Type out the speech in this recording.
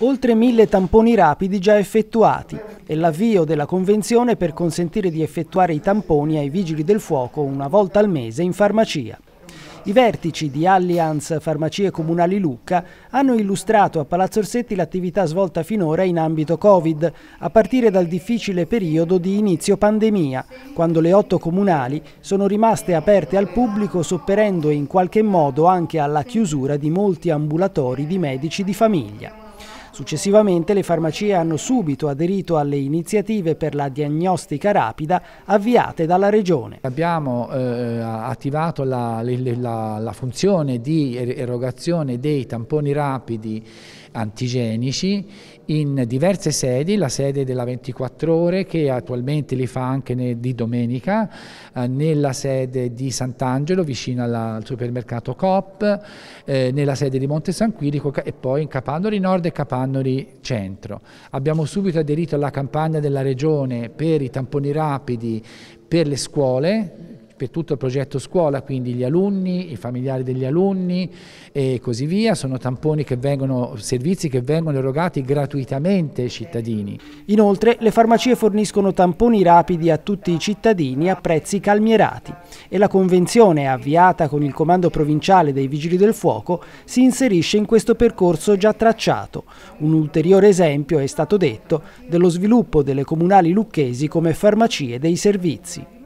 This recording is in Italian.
oltre mille tamponi rapidi già effettuati e l'avvio della convenzione per consentire di effettuare i tamponi ai vigili del fuoco una volta al mese in farmacia. I vertici di Allianz Farmacie Comunali Lucca hanno illustrato a Palazzo Orsetti l'attività svolta finora in ambito Covid, a partire dal difficile periodo di inizio pandemia, quando le otto comunali sono rimaste aperte al pubblico sopperendo in qualche modo anche alla chiusura di molti ambulatori di medici di famiglia. Successivamente le farmacie hanno subito aderito alle iniziative per la diagnostica rapida avviate dalla Regione. Abbiamo eh, attivato la, la, la funzione di er-, erogazione dei tamponi rapidi antigenici in diverse sedi, la sede della 24 ore che attualmente li fa anche di domenica, eh, nella sede di Sant'Angelo vicino alla, al supermercato Coop, eh, nella sede di Monte San Quirico e poi in Capandoli Nord e Capandoli Cannori Centro. Abbiamo subito aderito alla campagna della Regione per i tamponi rapidi per le scuole, per tutto il progetto scuola, quindi gli alunni, i familiari degli alunni e così via, sono tamponi che vengono, servizi che vengono erogati gratuitamente ai cittadini. Inoltre le farmacie forniscono tamponi rapidi a tutti i cittadini a prezzi calmierati e la convenzione avviata con il comando provinciale dei Vigili del Fuoco si inserisce in questo percorso già tracciato. Un ulteriore esempio, è stato detto, dello sviluppo delle comunali lucchesi come farmacie dei servizi.